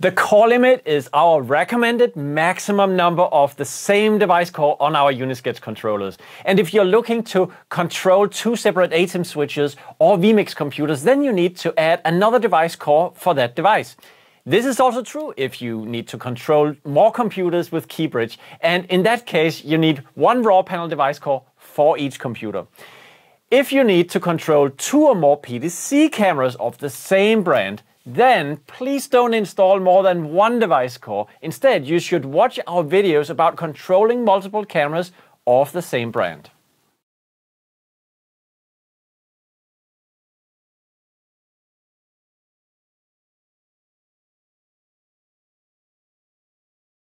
The core limit is our recommended maximum number of the same device core on our Uniscatch controllers. And if you're looking to control two separate ATEM switches or vMix computers, then you need to add another device core for that device. This is also true if you need to control more computers with Keybridge. And in that case, you need one raw panel device core for each computer. If you need to control two or more PDC cameras of the same brand, then please don't install more than one device core. Instead, you should watch our videos about controlling multiple cameras of the same brand.